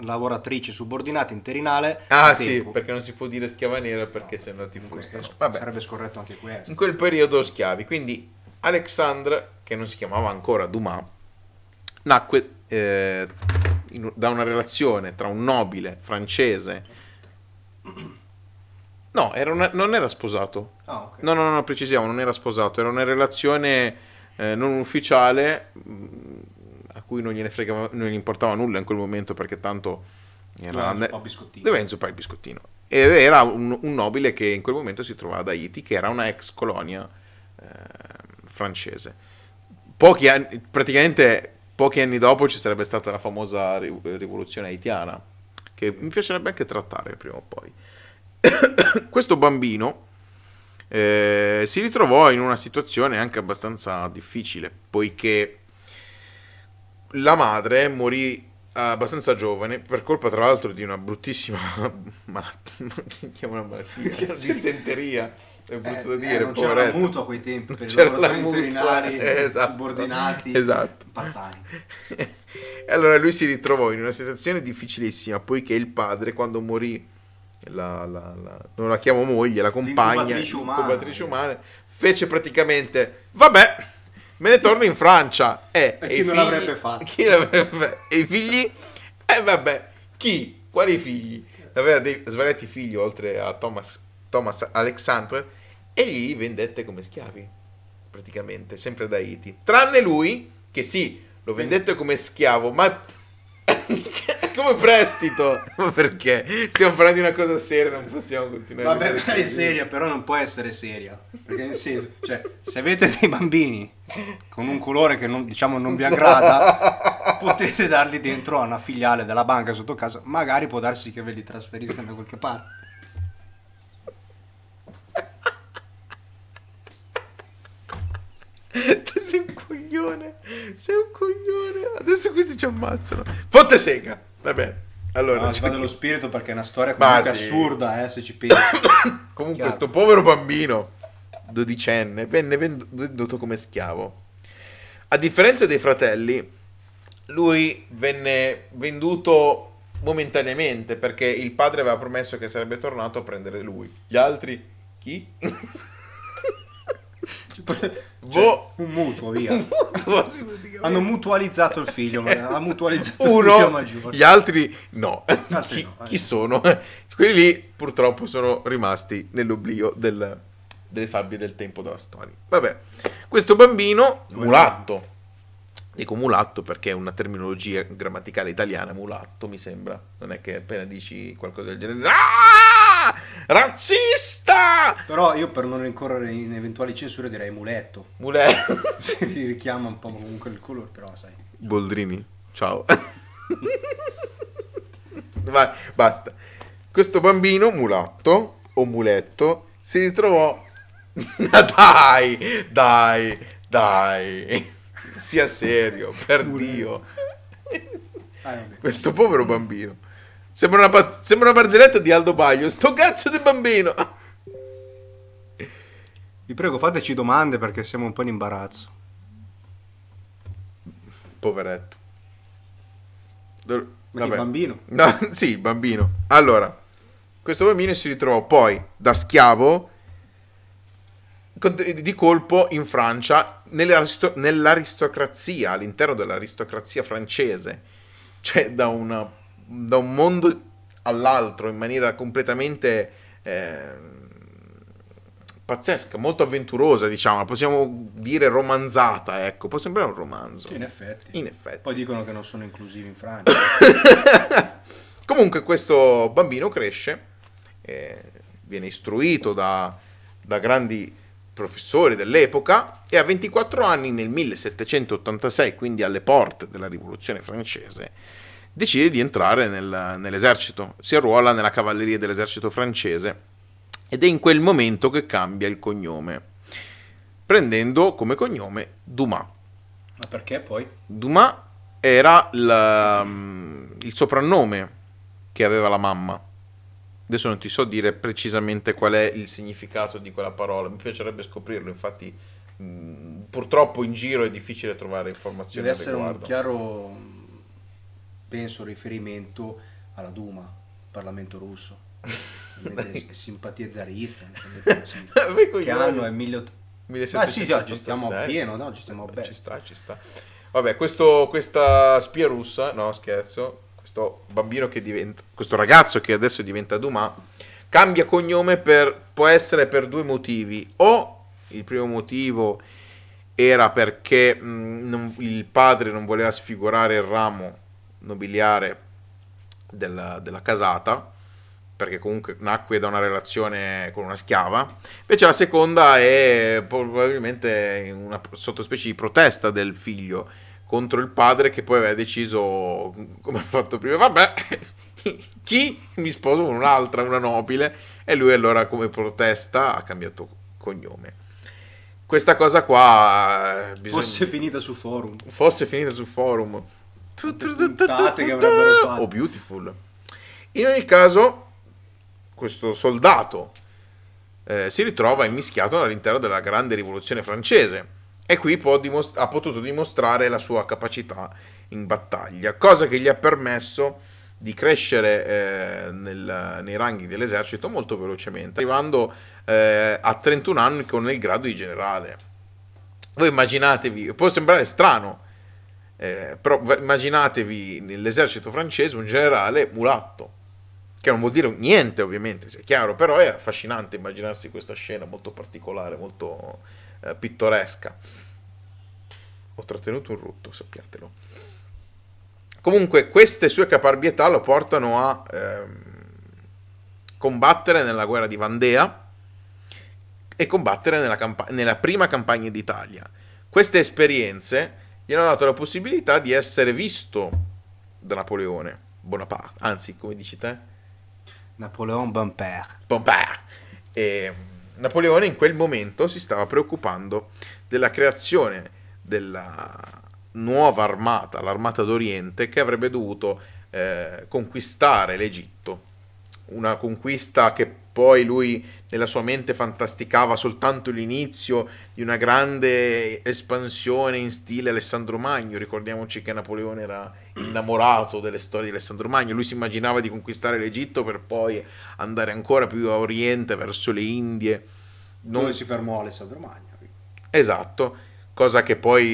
Speaker 2: lavoratrice subordinata interinale. Ah sì, tempo. perché non si può dire schiava nera perché no, sennò ti eh, Vabbè, Sarebbe scorretto anche questo.
Speaker 1: In quel periodo schiavi. Quindi Alexandre, che non si chiamava ancora Dumas, nacque eh, in, da una relazione tra un nobile francese No, era una, non era sposato. Ah, okay. no, no, no, precisiamo, non era sposato, era una relazione eh, non ufficiale mm, a cui non gliene frega, non gli importava nulla in quel momento perché tanto era Lorenzo Pau Biscottino. Lorenzo Pau Biscottino. Ed era un, un, nobile che in quel momento si trovava ad Haiti, che era una ex colonia eh, francese. Pochi anni, praticamente pochi anni dopo ci sarebbe stata la famosa rivoluzione haitiana, che mi piacerebbe anche trattare prima o poi. <coughs> questo bambino eh, si ritrovò in una situazione anche abbastanza difficile, poiché la madre morì abbastanza giovane, per colpa tra l'altro di una bruttissima <laughs> malattia, <laughs> una malattia, assistenteria, è eh, brutto eh, da dire, eh, non poveretto. c'era mutuo a quei tempi, per c'era la veterinari <laughs> esatto, subordinati, esatto. E allora lui si ritrovò in una situazione difficilissima, poiché il padre quando morì la, la, la, non la chiamo moglie, la compagna, combattrice umana, fece praticamente, vabbè, me ne torno in Francia. Eh, e, e <laughs> chi non l'avrebbe fatto? Chi l'avrebbe, e i figli? Eh vabbè, chi? Quali figli? Aveva dei svariati figli oltre a Thomas, Thomas Alexandre e li vendette come schiavi, praticamente, sempre ad Haiti. Tranne lui, che sì, lo vendette come schiavo, ma... <laughs> come prestito. <laughs> Ma perché? Stiamo parlando di una cosa seria, non possiamo continuare. Vabbè, è seria,
Speaker 2: però non può essere seria. Perché nel senso, cioè, se avete dei bambini con un colore che non, diciamo non vi aggrada, <laughs> potete darli dentro a una filiale della banca sotto casa. Magari può darsi che ve li trasferiscano da qualche parte. Sei un
Speaker 1: coglione. Sei un coglione. Adesso questi ci
Speaker 2: ammazzano. Fotte sega. Vabbè, allora... No, ci va dello spirito perché è una storia comunque sì. assurda, eh, se ci pensi. <coughs> comunque, questo
Speaker 1: povero bambino, dodicenne, venne venduto come schiavo. A differenza dei fratelli, lui venne venduto momentaneamente perché il padre aveva promesso che sarebbe tornato a prendere lui. Gli altri,
Speaker 2: chi? <laughs> <laughs> Cioè, boh. un mutuo, via. <laughs> Un mutuo, Hanno mutualizzato il figlio, ha mutualizzato Uno, il figlio maggiore. Gli altri
Speaker 1: no. Altri chi, no eh. chi, sono? <laughs> Quelli lì purtroppo sono rimasti nell'oblio del, delle sabbie del tempo della storia. Vabbè, questo bambino Dove mulatto. È? Dico mulatto perché è una terminologia grammaticale italiana, mulatto mi sembra.
Speaker 2: Non è che appena dici qualcosa del genere... Ah! Razzista! Però io per non incorrere in eventuali censure direi muletto. Muletto. <laughs> si richiama un po' comunque il colore, però sai.
Speaker 1: Boldrini, ciao. <laughs> Vai, basta. Questo bambino, mulatto o muletto, si ritrovò... <laughs> Ah, dai, dai, dai. Sia serio, per muletto. Dio. Ah, Questo povero bambino. Sembra una, pa- sembra una barzelletta di Aldo Baglio. Sto cazzo di bambino.
Speaker 2: Vi prego, fateci domande perché siamo un po' in imbarazzo. Poveretto. Ma il bambino?
Speaker 1: No, <laughs> sì, bambino. Allora, questo bambino si ritrovò poi da schiavo di colpo in Francia, nell'arist- nell'aristocrazia, all'interno dell'aristocrazia francese, cioè da, una, da un mondo all'altro in maniera completamente... Eh, pazzesca, molto avventurosa, diciamo, possiamo dire romanzata, ecco, può sembrare un romanzo. In effetti.
Speaker 2: In effetti. Poi dicono che non sono inclusivi in Francia.
Speaker 1: <laughs> Comunque questo bambino cresce, eh, viene istruito da, da grandi professori dell'epoca e a 24 anni nel 1786, quindi alle porte della rivoluzione francese, decide di entrare nel, nell'esercito, si arruola nella cavalleria dell'esercito francese ed è in quel momento che cambia il cognome, prendendo come cognome Dumas.
Speaker 2: Ma perché poi?
Speaker 1: Dumas era la, mm, il soprannome che aveva la mamma. Adesso non ti so dire precisamente qual è il significato di quella parola, mi piacerebbe scoprirlo, infatti mm, purtroppo in giro è difficile trovare informazioni. Deve essere un
Speaker 2: chiaro, mm, penso, riferimento alla Duma, Parlamento russo. <laughs> simpatizzarista che hanno è 1800 ah sì, sì oggi stiamo a pieno no? oggi stiamo eh, bene ci sta
Speaker 1: ci sta vabbè questo, questa spia russa no scherzo questo bambino che diventa questo ragazzo che adesso diventa Dumas cambia cognome per può essere per due motivi o il primo motivo era perché mh, mm, non, il padre non voleva sfigurare il ramo nobiliare della, della casata perché comunque nacque da una relazione con una schiava, invece la seconda è probabilmente una sottospecie di protesta del figlio contro il padre che poi aveva deciso, come ha fatto prima, vabbè, <laughs> chi mi sposo con un'altra, una nobile, e lui allora come protesta ha cambiato cognome questa cosa qua eh, bisogna... fosse finita su forum fosse finita su forum tu, tu, tu, tu, tu, tu, tu, tu, oh beautiful in ogni caso questo soldato eh, si ritrova immischiato all'interno della grande rivoluzione francese e qui dimost- ha potuto dimostrare la sua capacità in battaglia, cosa che gli ha permesso di crescere eh, nel, nei ranghi dell'esercito molto velocemente, arrivando eh, a 31 anni con il grado di generale. Voi immaginatevi, può sembrare strano, eh, però immaginatevi nell'esercito francese un generale mulatto che non vuol dire niente ovviamente, è chiaro, però è affascinante immaginarsi questa scena molto particolare, molto eh, pittoresca. Ho trattenuto un rutto, sappiatelo. Comunque queste sue caparbietà lo portano a eh, combattere nella guerra di Vandea e combattere nella, camp- nella prima campagna d'Italia. Queste esperienze gli hanno dato la possibilità di essere visto da Napoleone Bonaparte, anzi come dici te?
Speaker 2: Napoleon Bonpère.
Speaker 1: Bonpère. E mm, Napoleone in quel momento si stava preoccupando della creazione della nuova armata, l'armata d'Oriente, che avrebbe dovuto eh, conquistare l'Egitto una conquista che poi lui nella sua mente fantasticava soltanto l'inizio di una grande espansione in stile Alessandro Magno. Ricordiamoci che Napoleone era innamorato delle storie di Alessandro Magno, lui si immaginava di conquistare l'Egitto per poi andare ancora più a oriente verso le Indie.
Speaker 2: Non Dove si fermò Alessandro Magno.
Speaker 1: Esatto, cosa che poi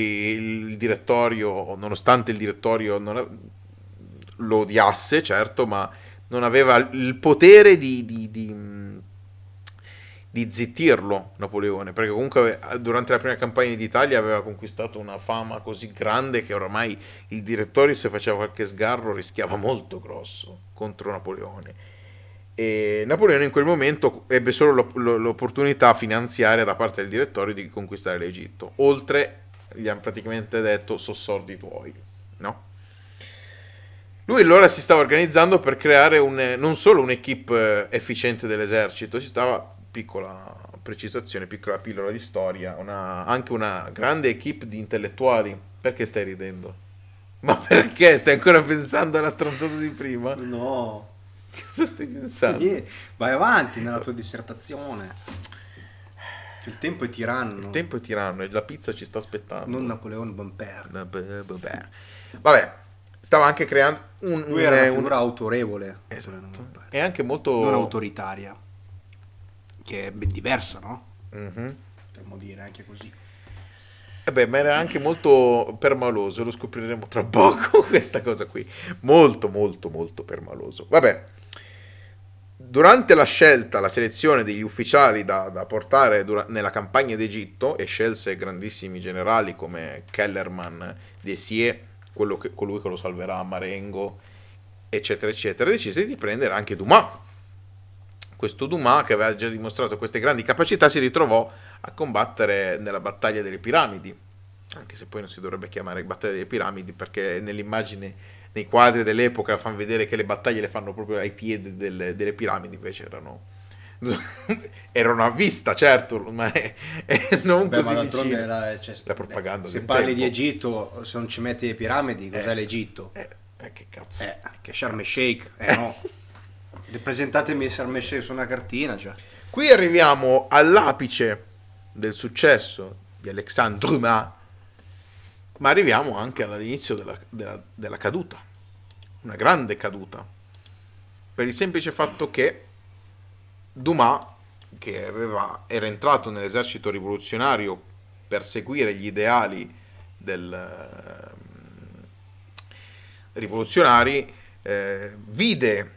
Speaker 1: il direttorio, nonostante il direttorio non... lo odiasse, certo, ma non aveva il potere di, di, di, di zittirlo Napoleone, perché comunque eh, durante la prima campagna d'Italia aveva conquistato una fama così grande che ormai il direttore se faceva qualche sgarro rischiava molto grosso contro Napoleone. E Napoleone in quel momento ebbe solo l'opportunità finanziaria da parte del direttore di conquistare l'Egitto. Oltre, gli hanno praticamente detto, so soldi tuoi, no? Lui allora si stava organizzando per creare un, eh, non solo un'equipe eh, efficiente dell'esercito, si stava, piccola precisazione, piccola pillola di storia, una, anche una grande equipe di intellettuali. Perché stai ridendo? Ma <laughs> perché stai ancora pensando alla stronzata di prima?
Speaker 2: No. Cosa stai pensando? Vai avanti nella tua dissertazione. Il tempo è tiranno. Il tempo è tiranno e la pizza ci sta aspettando. Non Napoleone
Speaker 1: Bonpère. Vabbè. Vabbè stava anche creando un, Lui un, era una un... figura autorevole esatto. e anche molto non
Speaker 2: autoritaria che è ben diversa no? Mm-hmm. potremmo dire anche così
Speaker 1: e eh beh, ma era anche molto permaloso, lo scopriremo tra poco <laughs> questa cosa qui. Molto, molto, molto permaloso. Vabbè, durante la scelta, la selezione degli ufficiali da, da portare dura- nella campagna d'Egitto, e scelse grandissimi generali come Kellerman, Desier, che, colui che lo salverà Marengo, eccetera, eccetera, decise di prendere anche Dumas. Questo Dumas, che aveva già dimostrato queste grandi capacità, si ritrovò a combattere nella battaglia delle piramidi, anche se poi non si dovrebbe chiamare battaglia delle piramidi perché nell'immagine nei quadri dell'epoca fanno vedere che le battaglie le fanno proprio ai piedi delle, delle piramidi, invece erano <laughs> era una
Speaker 2: vista, certo, ma è, è non Beh, così ma vicino. Era, eh, cioè, la propaganda. Se parli tempo. di Egitto, se non ci metti le piramidi, cos'è eh, l'Egitto? Eh, eh, che cazzo. Eh, che Sharm el Sheikh, eh no. Presentatemi Sharm el Sheikh su una cartina, cioè. Qui arriviamo
Speaker 1: all'apice del successo di Alexandre Dumas, ma arriviamo anche all'inizio della, della, della caduta, una grande caduta, per il semplice fatto che Dumas, che aveva, era entrato nell'esercito rivoluzionario per seguire gli ideali del, ehm, rivoluzionari, eh, vide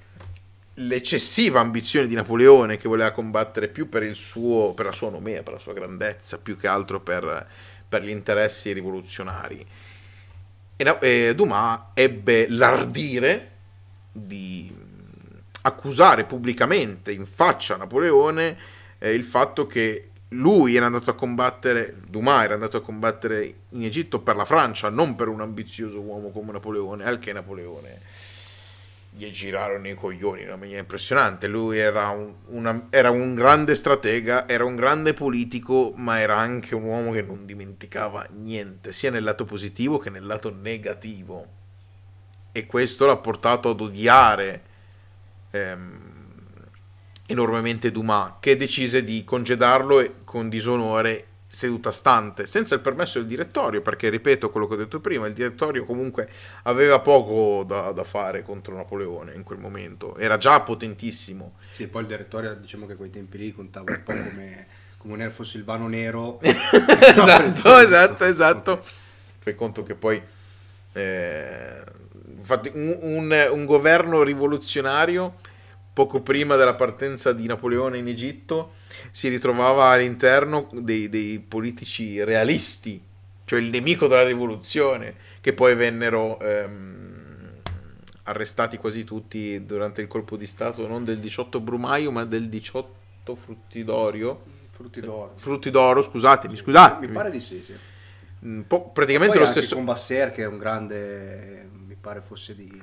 Speaker 1: l'eccessiva ambizione di Napoleone che voleva combattere più per, suo, per la sua nomea, per la sua grandezza, più che altro per, per gli interessi rivoluzionari. E, e Dumas ebbe l'ardire di accusare pubblicamente in faccia a Napoleone eh, il fatto che lui era andato a combattere, Dumas era andato a combattere in Egitto per la Francia, non per un ambizioso uomo come Napoleone, al che Napoleone gli girarono i coglioni in una maniera impressionante. Lui era un, una, era un, grande stratega, era un grande politico, ma era anche un uomo che non dimenticava niente, sia nel lato positivo che nel lato negativo. E questo l'ha portato ad odiare ehm, enormemente Dumas, che decise di congedarlo con disonore seduta stante, senza il permesso del direttorio, perché ripeto quello che ho detto prima, il direttorio comunque aveva poco da, da fare contro Napoleone in
Speaker 2: quel momento, era già potentissimo. Sì, poi il direttorio diciamo che a quei tempi lì contava un po' come, come un elfo silvano nero. <laughs> Esatto, esatto, esatto, esatto. Okay.
Speaker 1: Fai conto che poi... Eh Infatti un, un, un governo rivoluzionario, poco prima della partenza di Napoleone in Egitto, si ritrovava all'interno dei, dei politici realisti, cioè il nemico della rivoluzione, che poi vennero... Ehm, arrestati quasi tutti durante il colpo di Stato, non del 18 Brumaio, ma del 18 Fruttidorio. Fruttidoro. Fruttidoro, scusatemi, scusate. Mi pare di sì, sì. Mm, praticamente lo stesso.
Speaker 2: Con Basser, che è un grande pare fosse di...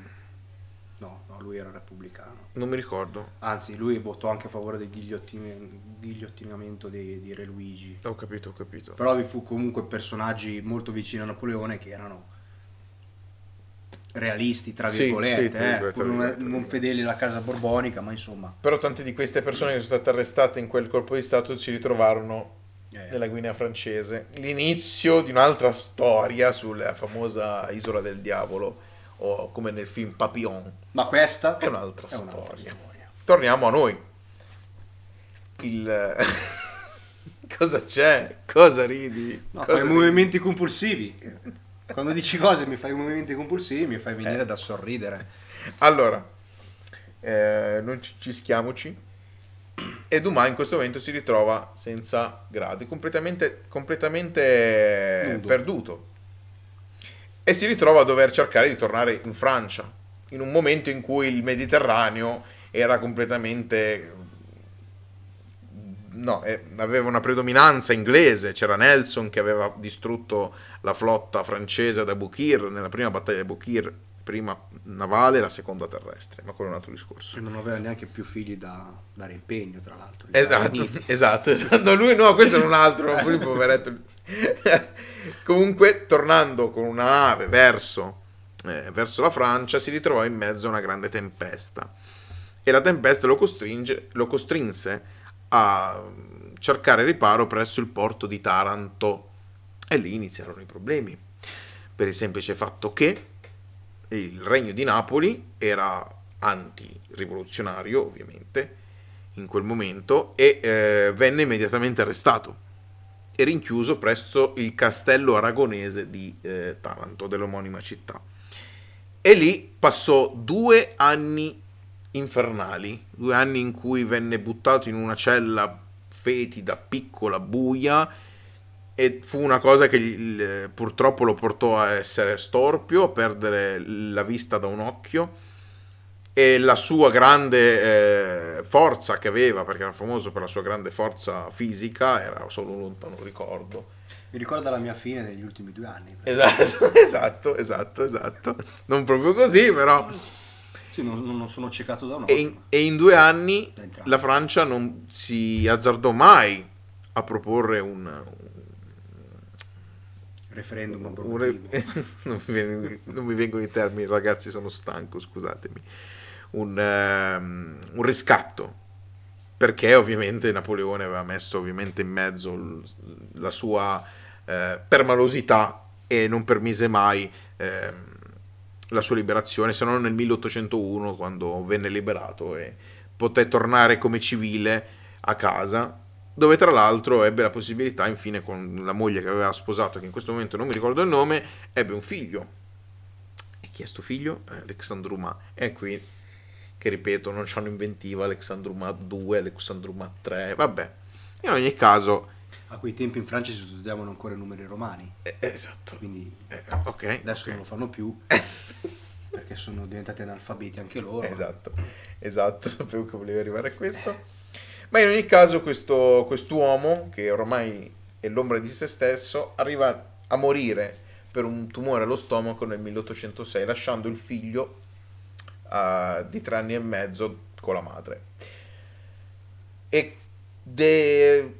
Speaker 2: No, no, lui era repubblicano. Non mi ricordo. Anzi, lui votò anche a favore del ghigliottinamento di, di Re Luigi. Ho capito, ho capito. Però vi fu comunque personaggi molto vicini a Napoleone che erano realisti, tra virgolette, sì, sì, eh, tra virgolette, non, non fedeli alla casa borbonica, ma insomma. Però
Speaker 1: tante di queste persone che sono state arrestate in quel colpo di Stato si ritrovarono eh. nella Guinea francese. L'inizio di un'altra storia sulla famosa isola del diavolo, o come nel film Papillon. Ma questa è un'altra, è un'altra storia. storia. Torniamo a noi. Il... <laughs> Cosa c'è? Cosa ridi? No, Cosa fai ridi? movimenti
Speaker 2: compulsivi. Quando dici cose mi fai movimenti compulsivi, mi fai venire eh. da sorridere. Allora,
Speaker 1: eh, non ci, ci schiamoci. E Dumas in questo momento si ritrova senza gradi, completamente, completamente perduto e si ritrova a dover cercare di tornare in Francia, in un momento in cui il Mediterraneo era completamente... No, eh, aveva una predominanza inglese, c'era Nelson che aveva distrutto la flotta francese da Bukir nella prima battaglia di Bukir prima navale la seconda terrestre, ma quello
Speaker 2: è un altro discorso. E non aveva neanche più figli da dare impegno, tra l'altro. Esatto, esatto, esatto. No, lui no, questo era un altro, lui poveretto.
Speaker 1: <laughs> Comunque, tornando con una nave verso, eh, verso la Francia, si ritrovò in mezzo a una grande tempesta. E la tempesta lo, costringe, lo costrinse a cercare riparo presso il porto di Taranto. E lì iniziarono i problemi. Per il semplice fatto che il regno di Napoli era antirivoluzionario, ovviamente, in quel momento, e eh, venne immediatamente arrestato e rinchiuso presso il castello aragonese di eh, Taranto, dell'omonima città. E lì passò due anni infernali, due anni in cui venne buttato in una cella fetida, piccola, buia, e fu una cosa che gli, purtroppo lo portò a essere storpio, a perdere la vista da un occhio e la sua grande eh, forza che aveva, perché era famoso per la sua grande forza fisica, era solo un lontano ricordo. Mi ricorda la mia fine negli ultimi due anni. Esatto, <laughs> esatto, esatto, esatto. Non proprio così, però... Sì, non, non, sono
Speaker 2: ciecato da un'ora. E,
Speaker 1: e in due anni la Francia non si azzardò mai a proporre un, un referendum abrogativo. <laughs> non, mi vengono, non, mi vengono i termini, ragazzi, sono stanco, scusatemi. Un, um, un, riscatto, perché ovviamente Napoleone aveva messo ovviamente in mezzo l- la sua eh, permalosità e non permise mai eh, la sua liberazione, se non nel 1801 quando venne liberato e poté tornare come civile a casa dove tra l'altro ebbe la possibilità, infine, con la moglie che aveva sposato, che in questo momento non mi ricordo il nome, ebbe un figlio. E chi è sto figlio? Eh, Alexandru Ma. E qui, che ripeto, non c'hanno inventiva Alexandru 2, Alexandru 3, vabbè. In ogni caso...
Speaker 2: A quei tempi in Francia si studiavano ancora i numeri romani. Eh, esatto. Quindi eh, okay, adesso okay. non lo fanno più. <laughs> perché sono diventati analfabeti anche loro. Esatto,
Speaker 1: esatto, <laughs> sapevo che volevo arrivare a questo. Ma in ogni caso questo uomo, che ormai è l'ombra di se stesso, arriva a morire per un tumore allo stomaco nel 1806, lasciando il figlio uh, di tre anni e mezzo con la madre. E de...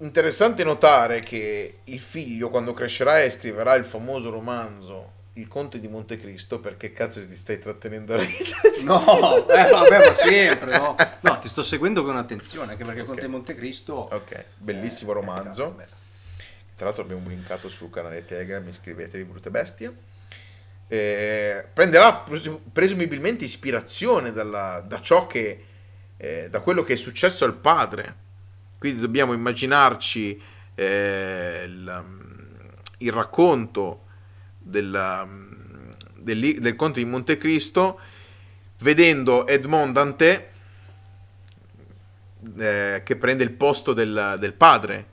Speaker 1: interessante notare che il figlio, quando crescerà e scriverà il famoso romanzo il conte di Montecristo perché cazzo ti stai trattenendo la <laughs> vita?
Speaker 2: no, eh, vabbè, ma sempre, no? no? ti sto seguendo
Speaker 1: con attenzione,
Speaker 2: anche perché il okay. conte di Montecristo... Ok,
Speaker 1: bellissimo eh, romanzo. Bello, Tra l'altro abbiamo linkato sul canale Telegram, iscrivetevi, brutte bestie. Eh, prenderà presumibilmente ispirazione dalla, da ciò che eh, da quello che è successo al padre quindi dobbiamo immaginarci eh, il, mm, il, racconto della, del, del Conte di Montecristo, vedendo Edmond Dantè eh, che prende il posto del, del, padre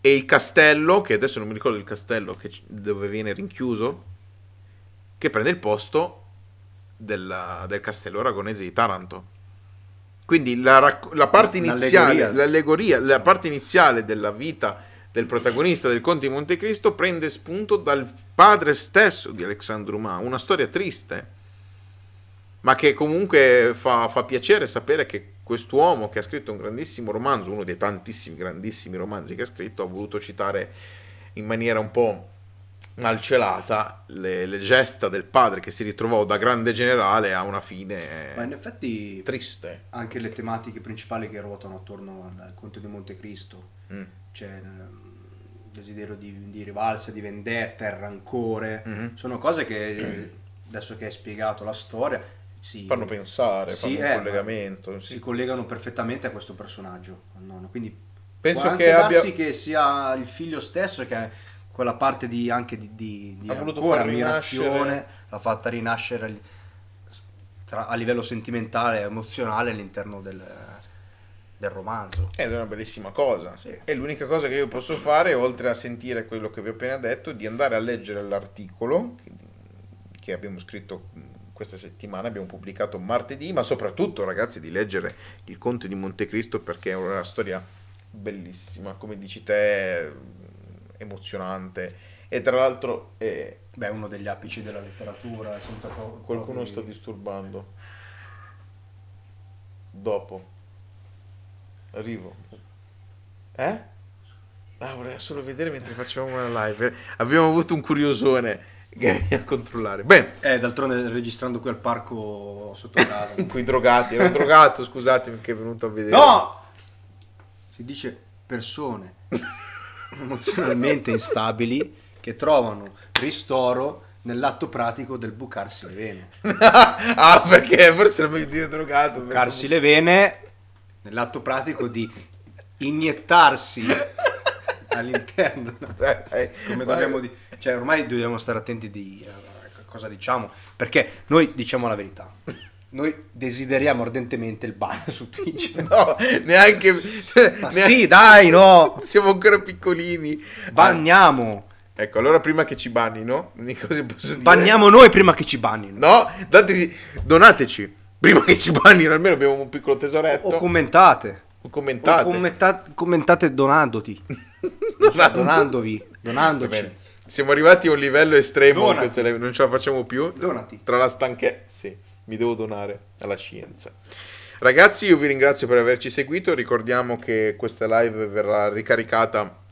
Speaker 1: e il castello, che adesso non mi ricordo il castello che, dove viene rinchiuso, che prende il posto del, del castello aragonese di Taranto. Quindi la, la parte iniziale, l'allegoria. l'allegoria, la parte iniziale della vita del protagonista del Conte di Montecristo prende spunto dal padre stesso di Alexandre Dumas, una storia triste, ma che comunque fa, fa piacere sapere che quest'uomo che ha scritto un grandissimo romanzo, uno dei tantissimi grandissimi romanzi che ha scritto, ha voluto citare in maniera un po' malcelata le, le, gesta del padre che si ritrovò da grande generale a una fine
Speaker 2: ma in effetti triste anche le tematiche principali che ruotano attorno al, conte di Montecristo mm. cioè ehm, desiderio di, di rivalsa, di vendetta, il rancore, mm-hmm. sono cose che eh, adesso che hai spiegato la storia si, fanno pensare, si, fanno eh, un collegamento. Si collegano perfettamente a questo personaggio, al nonno. Quindi penso che abbia... che sia il figlio stesso che quella parte di, anche di, di, di ancora, ammirazione l'ha fatta rinascere a livello sentimentale e emozionale all'interno del, del romanzo. Eh, ed è una bellissima
Speaker 1: cosa. Sì. È l'unica cosa che io posso fare, oltre a sentire quello che vi ho appena detto, di andare a leggere l'articolo che abbiamo scritto questa settimana, abbiamo pubblicato martedì, ma soprattutto ragazzi di leggere Il Conte di Montecristo perché è una storia bellissima, come dici te, emozionante. E tra l'altro è... Eh, Beh, uno degli apici della letteratura, senza... Qualcuno sta disturbando. Dopo arrivo. Eh? Ah, vorrei solo vedere mentre facevamo una live. Abbiamo avuto un curiosone che viene a controllare. beh
Speaker 2: Eh, d'altronde registrando qui al parco sotto casa. qui <laughs> drogati, era un drogato, scusatemi che è venuto a vedere. No! Si dice persone <laughs> emozionalmente instabili che trovano ristoro nell'atto pratico del bucarsi le vene. <laughs> ah, perché forse non mi dire
Speaker 1: drogato. Bucarsi
Speaker 2: le vene nell'atto pratico di iniettarsi all'interno. Eh, eh, Come dobbiamo di- cioè, ormai dobbiamo stare attenti di a eh, cosa diciamo, perché noi diciamo la verità. Noi desideriamo ardentemente il ban su Twitch. <laughs> No, neanche... Ma neanche... sì, dai, no! Siamo ancora piccolini. Banniamo! Ecco, allora prima che ci
Speaker 1: bannino, Banniamo noi
Speaker 2: prima che ci bannino.
Speaker 1: No, dateci, donateci
Speaker 2: prima che ci bannino almeno abbiamo un piccolo tesoretto. O commentate. O commentate. O commenta- commentate donandoti. <laughs> cioè, donandovi. Donandoci.
Speaker 1: Siamo arrivati a un livello estremo, queste, non ce la facciamo più. Donati. Tra la stanchezza, sì, mi devo donare alla scienza. Ragazzi, io vi ringrazio per averci seguito. Ricordiamo che questa live verrà ricaricata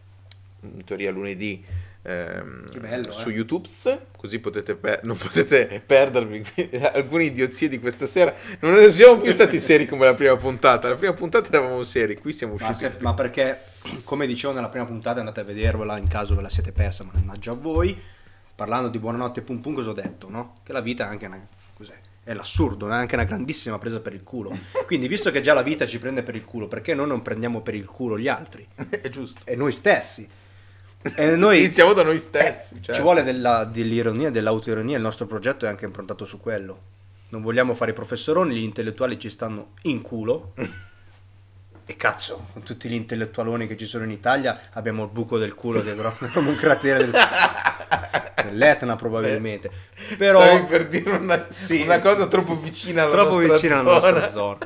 Speaker 1: in teoria lunedì ehm, bello, su eh. YouTube, così potete per- non potete perdervi <laughs> alcune idiozie di questa sera.
Speaker 2: Non siamo più stati seri come la prima puntata. La prima puntata eravamo seri, qui siamo usciti. Ma, se, ma perché, come dicevo nella prima puntata, andate a vedervela in caso ve la siete persa, ma mannaggia a voi. Parlando di buonanotte pum pum, cosa ho detto? No? Che la vita è anche una, cos'è? è l'assurdo, è anche una grandissima presa per il culo. Quindi, visto che già la vita ci prende per il culo, perché noi non prendiamo per il culo gli altri? <laughs> è giusto. E noi stessi. Eh, noi, Iniziamo da noi stessi. Eh, cioè. Ci vuole della, dell'ironia, dell'autoironia, il nostro progetto è anche improntato su quello. Non vogliamo fare i professoroni, gli intellettuali ci stanno in culo. <laughs> e cazzo, con tutti gli intellettualoni che ci sono in Italia, abbiamo il buco del culo dentro <laughs> come un cratere del... <laughs> dell'Etna probabilmente. Eh, Però Stavi per dire una, sì, una cosa troppo vicina alla troppo nostra vicina zona. alla nostra zona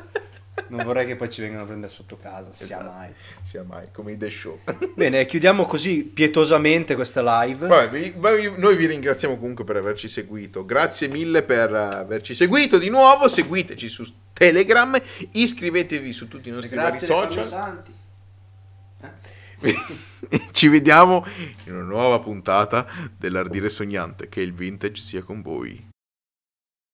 Speaker 2: non vorrei che poi ci vengano a prendere sotto casa, esatto. sia mai. Sia mai, come i The Show. <laughs> Bene, chiudiamo così pietosamente questa live. Vabbè, noi
Speaker 1: vi ringraziamo comunque per averci seguito, grazie mille per averci seguito di nuovo, seguiteci su Telegram, iscrivetevi su tutti i nostri grazie vari social. Eh? <laughs> Ci vediamo in una nuova puntata dell'Ardire Sognante, che il vintage sia con voi.